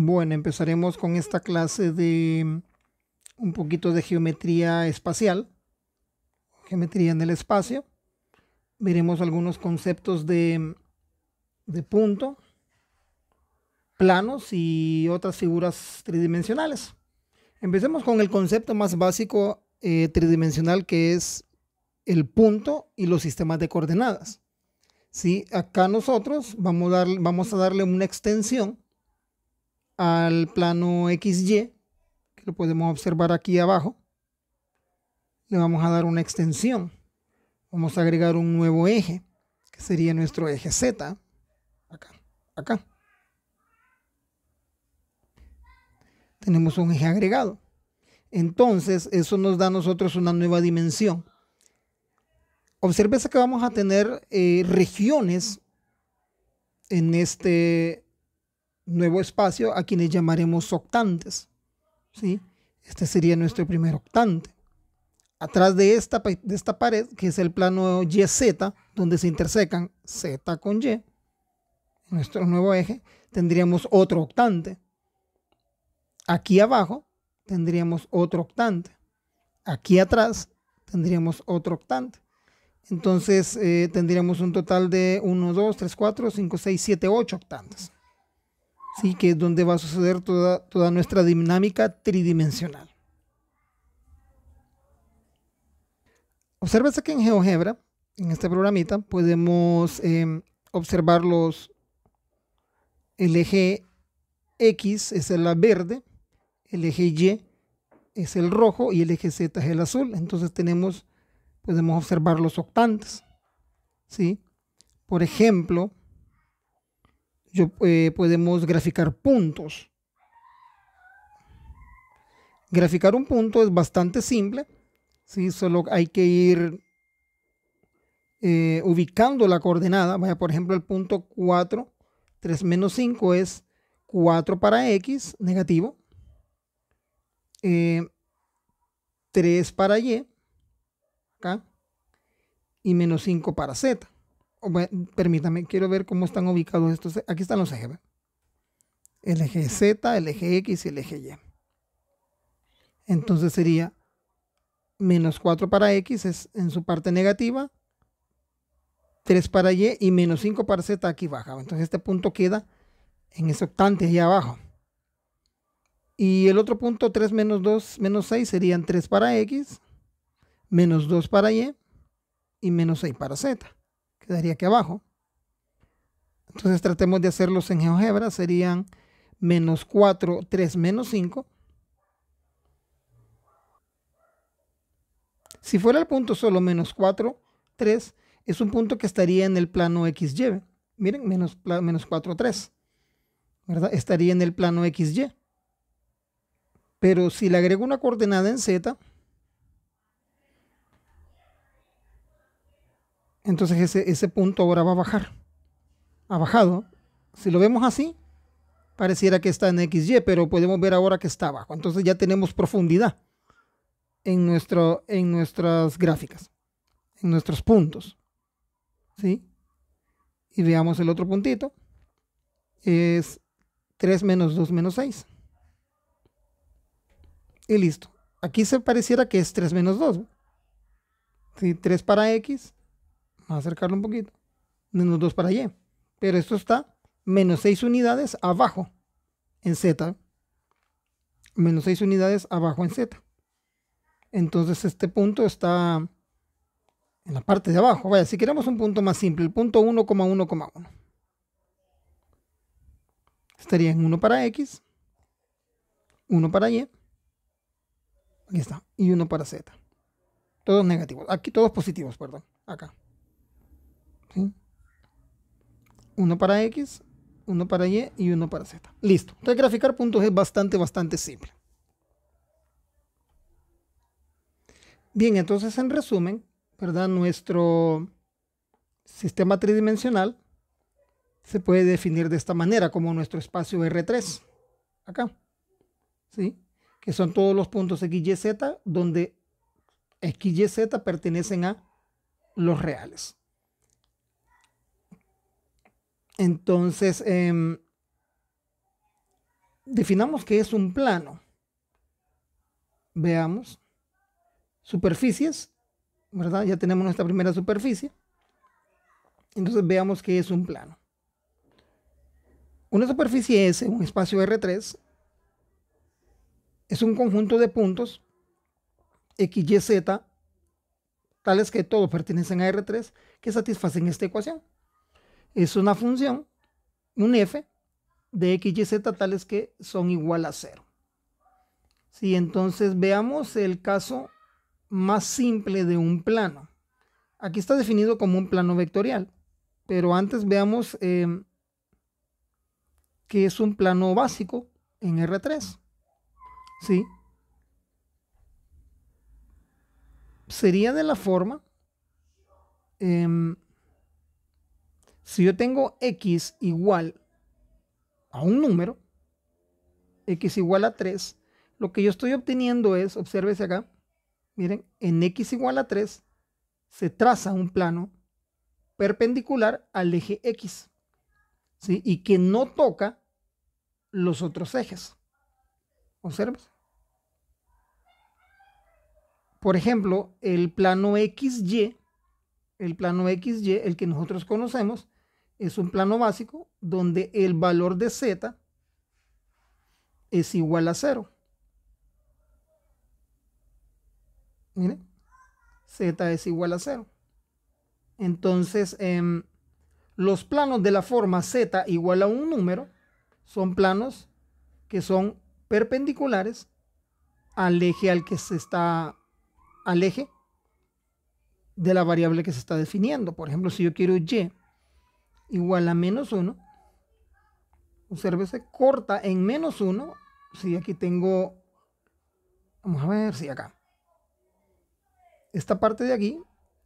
Bueno, empezaremos con esta clase de mm, un poquito de geometría espacial, geometría en el espacio. Veremos algunos conceptos de, mm, punto, planos y otras figuras tridimensionales. Empecemos con el concepto más básico eh, tridimensional que es el punto y los sistemas de coordenadas. ¿Sí? Acá nosotros vamos a darle una extensión al plano XY, que lo podemos observar aquí abajo, le vamos a dar una extensión. Vamos a agregar un nuevo eje, que sería nuestro eje Z, acá, acá. Tenemos un eje agregado. Entonces, eso nos da a nosotros una nueva dimensión. Obsérvese que vamos a tener eh, regiones en este nuevo espacio a quienes llamaremos octantes. ¿sí? Este sería nuestro primer octante. Atrás de esta, de esta pared, que es el plano YZ, donde se intersecan Z con Y, nuestro nuevo eje, tendríamos otro octante. Aquí abajo tendríamos otro octante. Aquí atrás tendríamos otro octante. Entonces eh, tendríamos un total de 1, 2, 3, 4, 5, 6, 7, 8 octantes. Así que es donde va a suceder toda, nuestra dinámica tridimensional. Obsérvese que en GeoGebra, en este programita, podemos em, observar los, el eje X es el verde, el eje Y es el rojo y el eje Z es el azul. Entonces tenemos, podemos observar los octantes. Por ejemplo, eh, podemos graficar puntos. Graficar un punto es bastante simple, Si solo hay que ir eh, ubicando la coordenada. Vaya, por ejemplo, el punto 4, 3 menos 5 es 4 para x, negativo. 3 eh, para y, acá, y menos 5 para z permítame, quiero ver cómo están ubicados estos. Aquí están los ejes. El eje Z, el eje X y el eje Y. Entonces sería menos 4 para X es en su parte negativa, 3 para Y y menos 5 para Z aquí baja. Entonces este punto queda en ese octante allá abajo. Y el otro punto, 3 menos 2 menos 6 serían 3 para X, menos 2 para Y y menos 6 para Z quedaría aquí abajo. Entonces tratemos de hacerlos en GeoGebra. Serían menos 4, 3, menos 5. Si fuera el punto solo menos 4, 3, es un punto que estaría en el plano XY. Miren, menos, menos 4, 3. ¿Verdad? Estaría en el plano XY. Pero si le agrego una coordenada en Z, entonces ese, punto ahora va a bajar. Ha bajado. Si lo vemos así, pareciera que está en XY, pero podemos ver ahora que está abajo. Entonces ya tenemos profundidad en, nuestro, en nuestras gráficas, en nuestros puntos. ¿Sí? Y veamos el otro puntito. Es 3 menos 2 menos 6. Y listo. Aquí se pareciera que es 3 menos 2. ¿Sí? 3 para X, Vamos a acercarlo un poquito. Menos 2 para Y. Pero esto está menos 6 unidades abajo en Z. Menos 6 unidades abajo en Z. Entonces este punto está en la parte de abajo. Vaya, si queremos un punto más simple, el punto 1,1,1. Estaría en 1 para X, 1 para Y, aquí está, y 1 para Z. Todos negativos, aquí todos positivos, perdón, acá. Uno para X, uno para Y y uno para Z. Listo. Entonces graficar puntos es bastante, bastante simple. Bien, entonces en resumen, ¿verdad? Nuestro sistema tridimensional se puede definir de esta manera como nuestro espacio R3. Acá. ¿Sí? Que son todos los puntos X, Y, Z donde X, Y, Z pertenecen a los reales. Entonces, em, definamos qué es un plano. Veamos. Superficies, ¿verdad? Ya tenemos nuestra primera superficie. Entonces veamos qué es un plano. Una superficie S, un espacio R3, es un conjunto de puntos X, Y, Z, tales que todos pertenecen a R3, que satisfacen esta ecuación es una función, un f, de x, y, z tales que son igual a cero. Sí, entonces veamos el caso más simple de un plano. Aquí está definido como un plano vectorial, pero antes veamos em, que es un plano básico en R3. ¿Sí? Sería de la forma... Em, si yo tengo x igual a un número, x igual a 3, lo que yo estoy obteniendo es, obsérvese acá, miren, en x igual a 3 se traza un plano perpendicular al eje x, ¿sí? y que no toca los otros ejes. Obsérvese. Por ejemplo, el plano XY, el plano XY, el que nosotros conocemos, es un plano básico donde el valor de z es igual a cero. Mire, z es igual a cero. Entonces, em, los planos de la forma z igual a un número son planos que son perpendiculares al eje al que se está al eje de la variable que se está definiendo. Por ejemplo, si yo quiero y igual a menos 1. Obsérvese, corta en menos 1. Si aquí tengo, vamos a ver si acá. Esta parte de aquí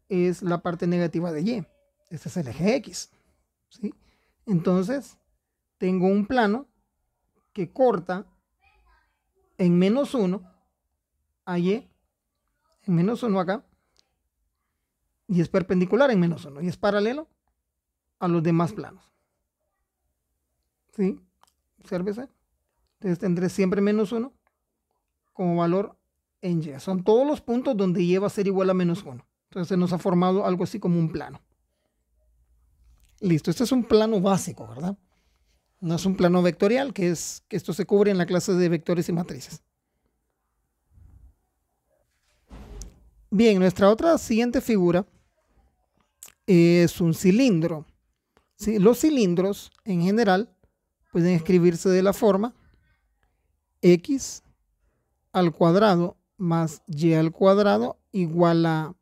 es la parte negativa de Y. Este es el eje X. Entonces, tengo un plano que corta en menos 1 a Y, en menos 1 acá, y es perpendicular en menos 1, y es paralelo a los demás planos. ¿Sí? Obsérvese. Entonces tendré siempre menos 1 como valor en Y. Son todos los puntos donde Y va a ser igual a menos 1. Entonces se nos ha formado algo así como un plano. Listo, este es un plano básico, ¿verdad? No es un plano vectorial, que es que esto se cubre en la clase de vectores y matrices. Bien, nuestra otra siguiente figura es un cilindro los cilindros en general pueden escribirse de la forma x al cuadrado más y al cuadrado igual a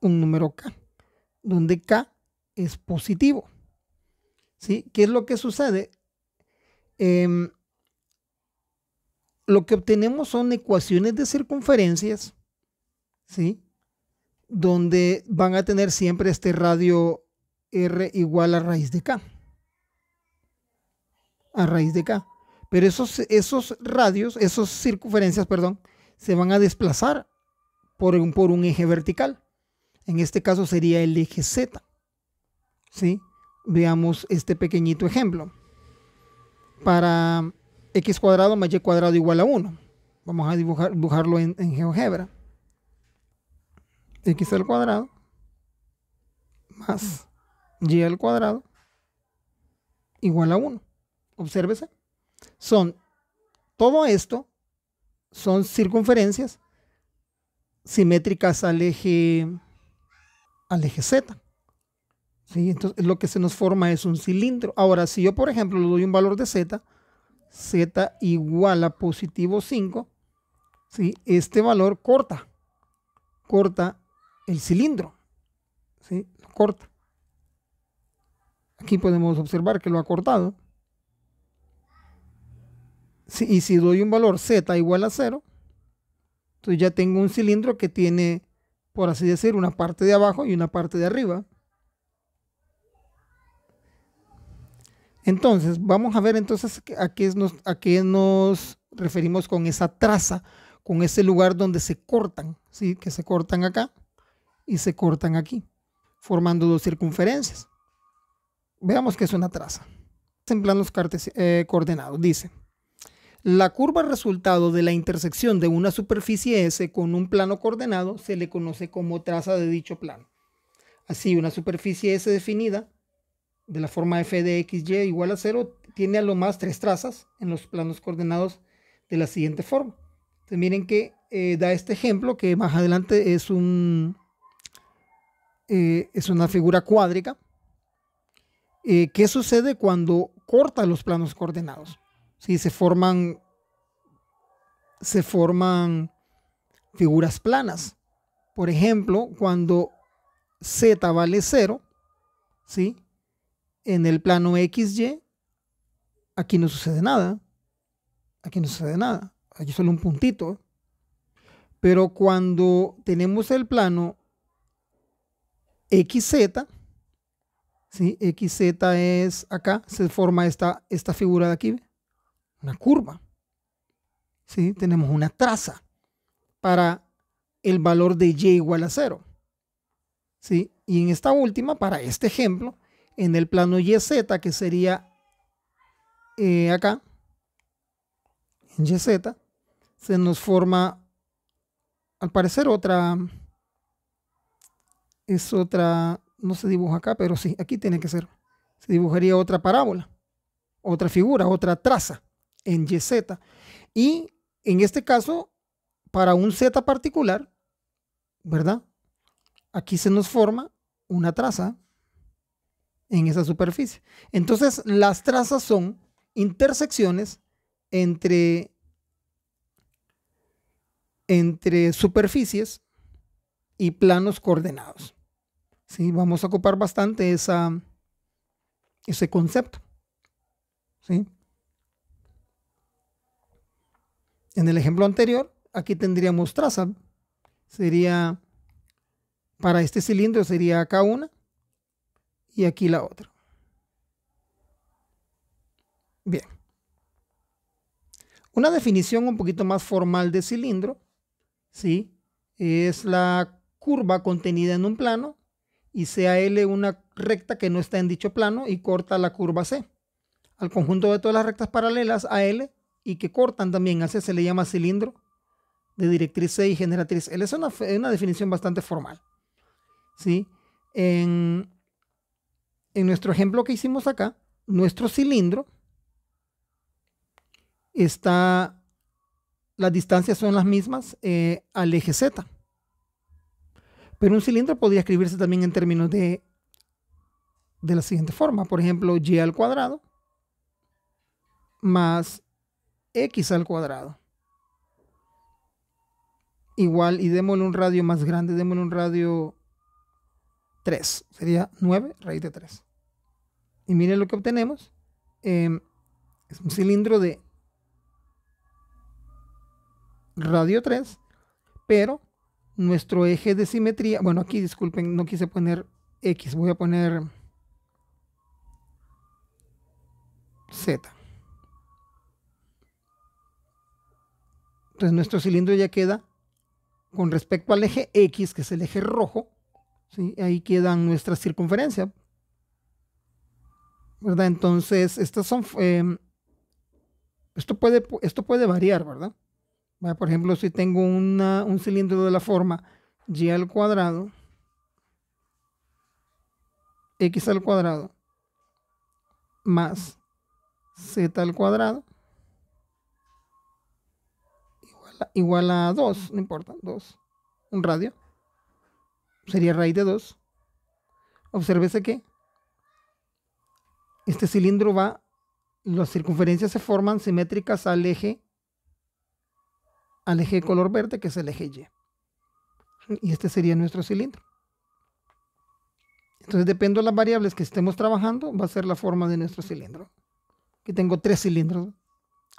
un número k, donde k es positivo. ¿Sí? ¿Qué es lo que sucede? Em, lo que obtenemos son ecuaciones de circunferencias, Donde van a tener siempre este radio R igual a raíz de K. A raíz de K. Pero esos, esos radios, esas circunferencias, perdón, se van a desplazar por un, por un eje vertical. En este caso sería el eje Z. ¿Sí? Veamos este pequeñito ejemplo. Para x cuadrado más y cuadrado igual a 1. Vamos a dibujar, dibujarlo en GeoGebra. x al cuadrado más y al cuadrado igual a 1. Obsérvese. Son todo esto son circunferencias simétricas al eje al eje Z. ¿Sí? Entonces lo que se nos forma es un cilindro. Ahora, si yo, por ejemplo, le doy un valor de Z, Z igual a positivo 5, ¿sí? este valor corta, corta el cilindro. ¿sí? corta. Aquí podemos observar que lo ha cortado. y si doy un valor z igual a 0, entonces ya tengo un cilindro que tiene, por así decir, una parte de abajo y una parte de arriba. Entonces, vamos a ver entonces a qué nos, nos referimos con esa traza, con ese lugar donde se cortan, ¿sí? que se cortan acá y se cortan aquí, formando dos circunferencias veamos que es una traza. En planos eh, coordenados, dice. La curva resultado de la intersección de una superficie S con un plano coordenado se le conoce como traza de dicho plano. Así, una superficie S definida de la forma f de y igual a 0 tiene a lo más tres trazas en los planos coordenados de la siguiente forma. miren que eh, da este ejemplo que más adelante es, un, eh, es una figura cuádrica eh, ¿qué sucede cuando corta los planos coordenados? Si se forman, se forman figuras planas. Por ejemplo, cuando z vale 0, en el plano xy, aquí no sucede nada. Aquí no sucede nada. Aquí solo un puntito. Pero cuando tenemos el plano xz, X, XZ es acá, se forma esta, esta figura de aquí, una curva. ¿sí? Tenemos una traza para el valor de Y igual a cero. ¿sí? Y en esta última, para este ejemplo, en el plano YZ, que sería eh, acá, en Z, se nos forma, al parecer, otra, es otra, no se dibuja acá, pero sí, aquí tiene que ser. Se dibujaría otra parábola, otra figura, otra traza en YZ. Y en este caso, para un Z particular, ¿verdad? Aquí se nos forma una traza en esa superficie. Entonces, las trazas son intersecciones entre, entre superficies y planos coordenados. Vamos a ocupar bastante esa, ese concepto. En el ejemplo anterior, aquí tendríamos traza. Sería, para este cilindro sería acá una y aquí la otra. Bien. Una definición un poquito más formal de cilindro, ¿sí? Es la curva contenida en un plano y sea L una recta que no está en dicho plano y corta la curva C. Al conjunto de todas las rectas paralelas a L y que cortan también a C se le llama cilindro de directriz C y generatriz L. Es una, definición bastante formal. ¿sí? En, en nuestro ejemplo que hicimos acá, nuestro cilindro está, las distancias son las mismas eh, al eje Z. Pero un cilindro podría escribirse también en términos de, de la siguiente forma. Por ejemplo, y al cuadrado más x al cuadrado. Igual, y démosle un radio más grande, démosle un radio 3. Sería 9 raíz de 3. Y miren lo que obtenemos. Em, es un cilindro de radio 3, pero nuestro eje de simetría, bueno, aquí disculpen, no quise poner X, voy a poner Z. Entonces nuestro cilindro ya queda con respecto al eje X, que es el eje rojo, ¿sí? ahí quedan nuestras circunferencias ¿Verdad? Entonces, estas son... Em, esto, puede, esto puede variar, ¿verdad? Por ejemplo, si tengo un cilindro de la forma y al cuadrado, x al cuadrado más z al cuadrado igual a, igual a 2, no importa, 2, un radio, sería raíz de 2. Obsérvese que este cilindro va, las circunferencias se forman simétricas al eje al eje color verde, que es el eje Y. Y este sería nuestro cilindro. Entonces, depende de las variables que estemos trabajando, va a ser la forma de nuestro cilindro. Aquí tengo tres cilindros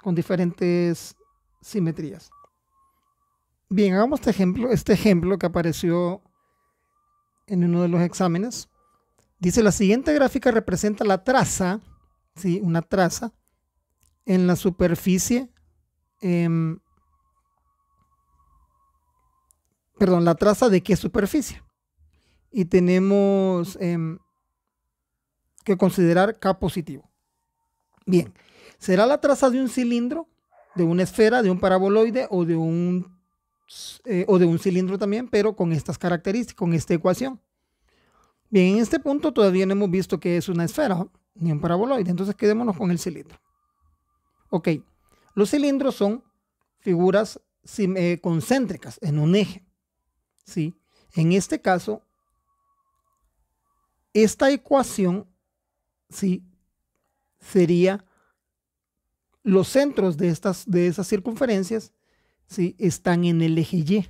con diferentes simetrías. Bien, hagamos este ejemplo. Este ejemplo que apareció en uno de los exámenes. Dice, la siguiente gráfica representa la traza, ¿sí? una traza, en la superficie em, perdón, la traza de qué superficie. Y tenemos em, que considerar K positivo. Bien, será la traza de un cilindro, de una esfera, de un paraboloide o de un, eh, o de un cilindro también, pero con estas características, con esta ecuación. Bien, en este punto todavía no hemos visto que es una esfera ni un paraboloide, entonces quedémonos con el cilindro. Ok, los cilindros son figuras eh, concéntricas en un eje. ¿sí? En este caso, esta ecuación, ¿sí? Sería los centros de, estas, de esas circunferencias, ¿sí? Están en el eje Y.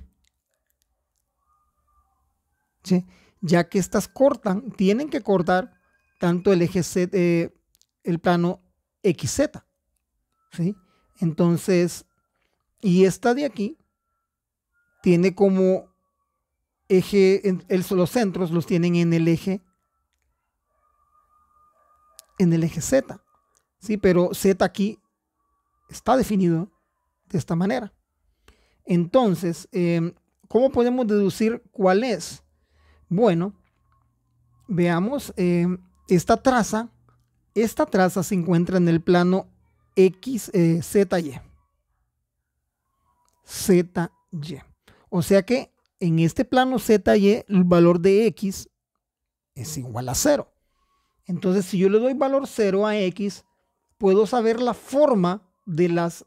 Ya que estas cortan, tienen que cortar tanto el eje eh, el plano XZ, Entonces, y esta de aquí tiene como el, los centros los tienen en el eje, en el eje Z. Sí, pero Z aquí está definido de esta manera. Entonces, em, ¿cómo podemos deducir cuál es? Bueno, veamos, em, esta traza, esta traza se encuentra en el plano X, eh, ZY. ZY. O sea que en este plano Z, Y, e, el valor de X es igual a 0. Entonces, si yo le doy valor 0 a X, puedo saber la forma de las,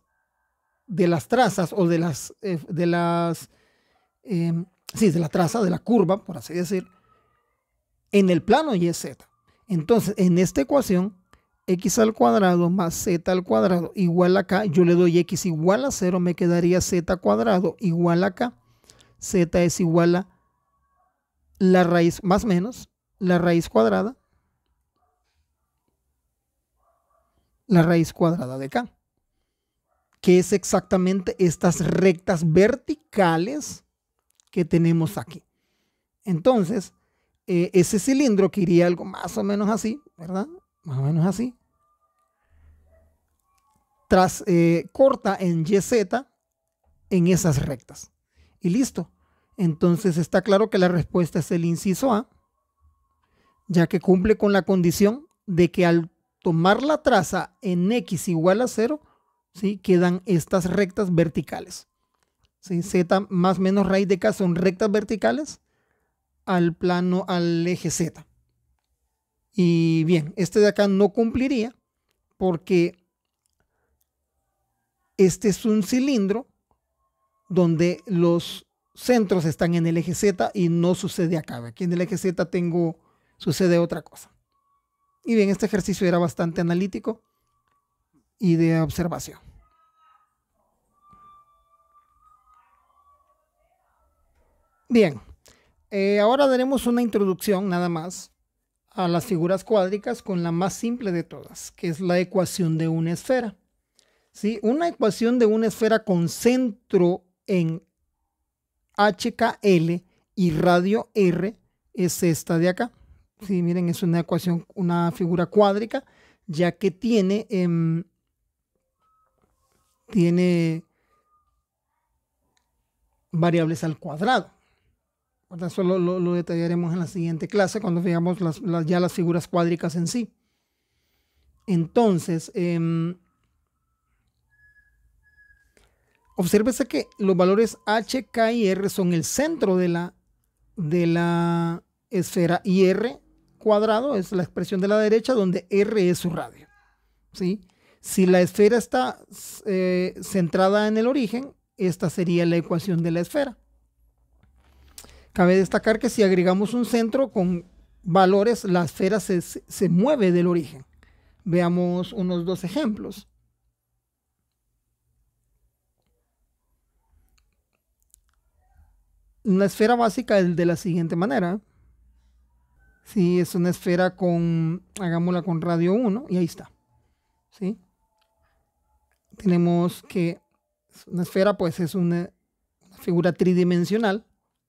de las trazas o de las, eh, de las, em, sí, de la traza, de la curva, por así decir, en el plano Y, Z. Entonces, en esta ecuación, x al cuadrado más z al cuadrado igual a k, yo le doy x igual a 0, me quedaría z cuadrado igual a k z es igual a la raíz más menos la raíz cuadrada la raíz cuadrada de k que es exactamente estas rectas verticales que tenemos aquí entonces eh, ese cilindro que iría algo más o menos así verdad más o menos así tras eh, corta en YZ en esas rectas y listo. Entonces está claro que la respuesta es el inciso A, ya que cumple con la condición de que al tomar la traza en x igual a 0, quedan estas rectas verticales. Z más menos raíz de k son rectas verticales al plano, al eje z. Y bien, este de acá no cumpliría porque este es un cilindro donde los centros están en el eje Z y no sucede acá. Aquí en el eje Z tengo, sucede otra cosa. Y bien, este ejercicio era bastante analítico y de observación. Bien, eh, ahora daremos una introducción nada más a las figuras cuádricas con la más simple de todas, que es la ecuación de una esfera. ¿Sí? Una ecuación de una esfera con centro en HKL y radio R es esta de acá. Sí, miren, es una ecuación, una figura cuádrica, ya que tiene, em, tiene variables al cuadrado. Eso lo, detallaremos en la siguiente clase cuando veamos ya las figuras cuádricas en sí. Entonces, em, Obsérvese que los valores H, K y R son el centro de la, de la esfera y R cuadrado es la expresión de la derecha donde R es su radio. Si la esfera está eh, centrada en el origen, esta sería la ecuación de la esfera. Cabe destacar que si agregamos un centro con valores, la esfera se mueve del origen. Veamos unos dos ejemplos. Una esfera básica es de la siguiente manera. Sí, es una esfera con, hagámosla con radio 1 y ahí está. ¿Sí? Tenemos que una esfera pues es una, figura tridimensional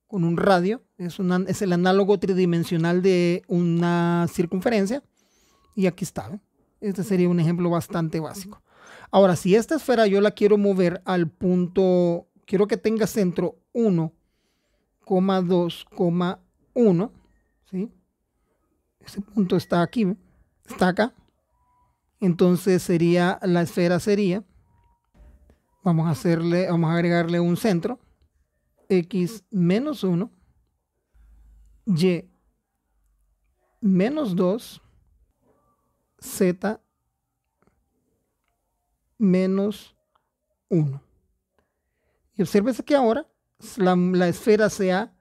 con un radio, es, es el análogo tridimensional de una circunferencia y aquí está. ¿eh? Este sería un ejemplo bastante básico. Ahora, si esta esfera yo la quiero mover al punto, quiero que tenga centro 1 2,1, ¿sí? Ese punto está aquí, está acá. Entonces sería, la esfera sería, vamos a hacerle, vamos a agregarle un centro, x menos 1, y menos 2, z menos 1. Y observese que ahora la, esfera se ha,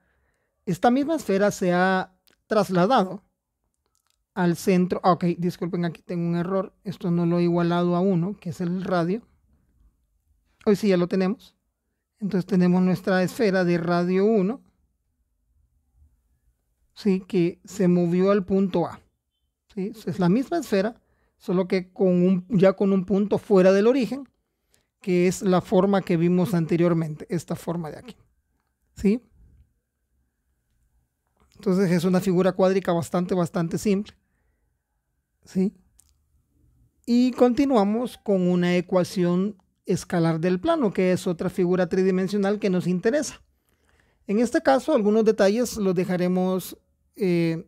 esta misma esfera se ha trasladado al centro. Ah, ok, disculpen, aquí tengo un error. Esto no lo he igualado a 1, que es el radio. Hoy sí ya lo tenemos. Entonces tenemos nuestra esfera de radio 1. Sí, que se movió al punto A. Es la misma esfera, solo que con ya con un punto fuera del origen, que es la forma que vimos anteriormente, esta forma de aquí. ¿sí? Entonces es una figura cuádrica bastante, bastante simple, Y continuamos con una ecuación escalar del plano, que es otra figura tridimensional que nos interesa. En este caso, algunos detalles los dejaremos, nos eh,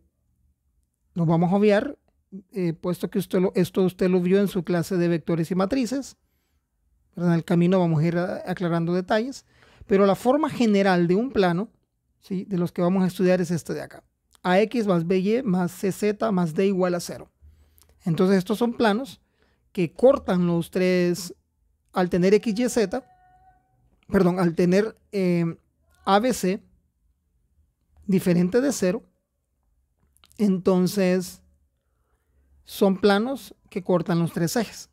vamos a obviar, eh, puesto que usted esto usted lo vio en su clase de vectores y matrices. En el camino vamos a ir aclarando detalles. Pero la forma general de un plano, ¿sí? de los que vamos a estudiar, es este de acá. AX más BY más CZ más D igual a cero. Entonces estos son planos que cortan los tres al tener XYZ, perdón, al tener eh, ABC diferente de cero, Entonces son planos que cortan los tres ejes.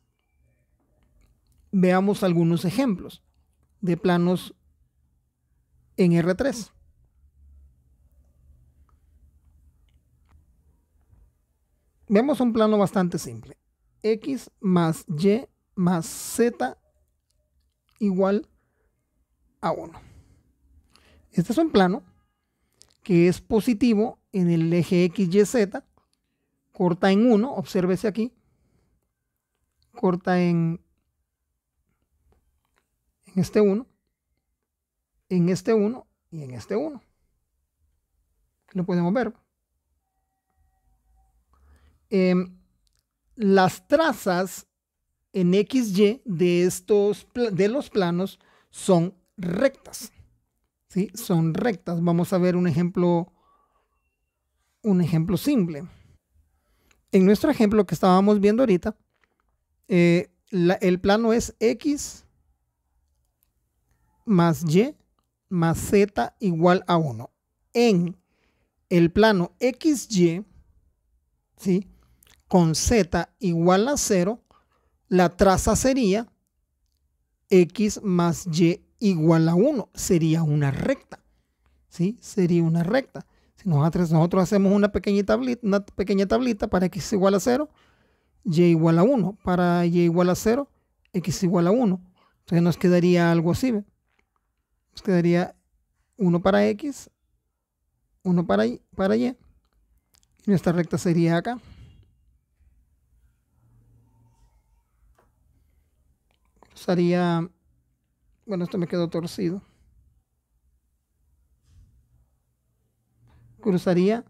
Veamos algunos ejemplos de planos en R3. Vemos un plano bastante simple. X más Y más Z igual a 1. Este es un plano que es positivo en el eje XYZ, corta en 1, obsérvese aquí, corta en, en este 1, en este 1 y en este 1. Lo podemos ver. Em, las trazas en XY de, estos, de los planos son rectas. ¿sí? Son rectas. Vamos a ver un ejemplo, un ejemplo simple. En nuestro ejemplo que estábamos viendo ahorita, eh, el plano es X más Y más z igual a 1 en el plano XY, ¿sí? con z igual a 0, la traza sería x más y igual a 1. Sería una recta. Sería una recta. Si nosotros, nosotros hacemos una pequeña, tablita, una tablita para x igual a 0, y igual a 1. Para y igual a 0, x igual a 1. Entonces nos quedaría algo así. ¿ve? Nos quedaría uno para X, uno para Y, para Y. Y nuestra recta sería acá. cruzaría Bueno, esto me quedó torcido. Cruzaría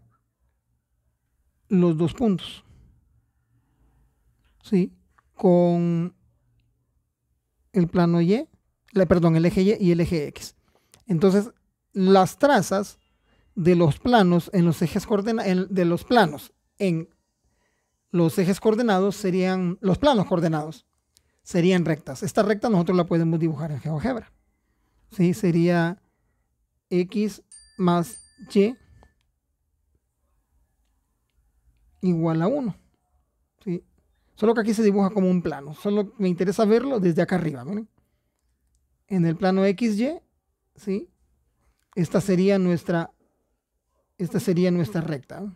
los dos puntos. ¿Sí? Con el plano Y perdón, el eje Y y el eje X. Entonces, las trazas de los planos en los ejes coordenados, de los planos en los ejes coordenados serían, los planos coordenados serían rectas. Esta recta nosotros la podemos dibujar en GeoGebra. ¿Sí? Sería X más Y igual a 1. ¿Sí? Solo que aquí se dibuja como un plano. Solo me interesa verlo desde acá arriba en el plano XY, ¿sí? Esta sería nuestra, esta sería nuestra recta.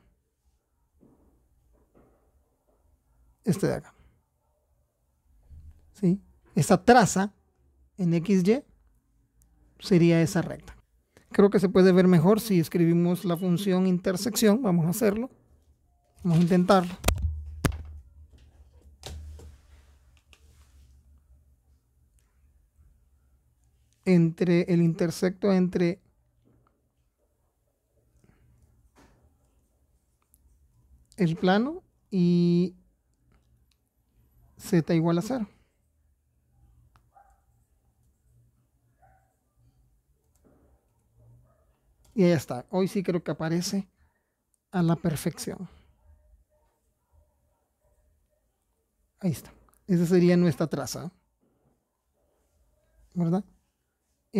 Este de acá. ¿Sí? Esta traza en XY sería esa recta. Creo que se puede ver mejor si escribimos la función intersección. Vamos a hacerlo. Vamos a intentarlo. entre el intersecto entre el plano y z igual a cero. Y ahí está. Hoy sí creo que aparece a la perfección. Ahí está. Esa sería nuestra traza. ¿Verdad?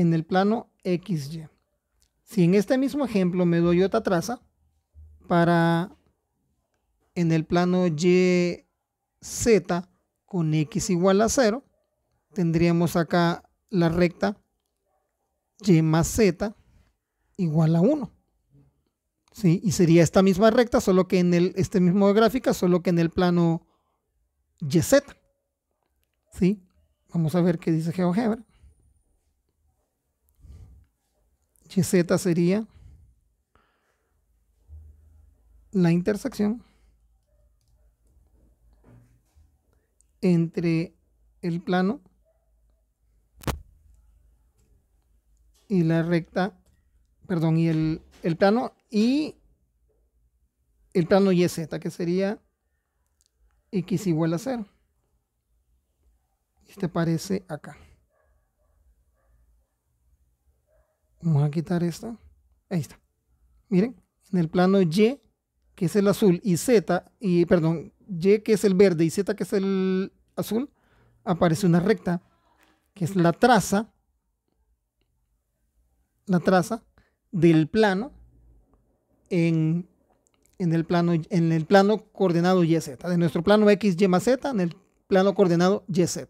en el plano XY. Si en este mismo ejemplo me doy otra traza para en el plano YZ con X igual a 0, tendríamos acá la recta Y más Z igual a 1. ¿Sí? Y sería esta misma recta, solo que en el, este mismo gráfica, solo que en el plano YZ. ¿Sí? Vamos a ver qué dice GeoGebra. YZ sería la intersección entre el plano y la recta, perdón, y el, plano y el plano YZ, que sería X igual a 0. Y este aparece acá. Vamos a quitar esto. Ahí está. Miren, en el plano Y, que es el azul, y Z, y perdón, Y que es el verde y Z que es el azul, aparece una recta, que es la traza, la traza del plano en, el plano, en el plano coordenado YZ, de nuestro plano X, Y más Z, en el plano coordenado YZ.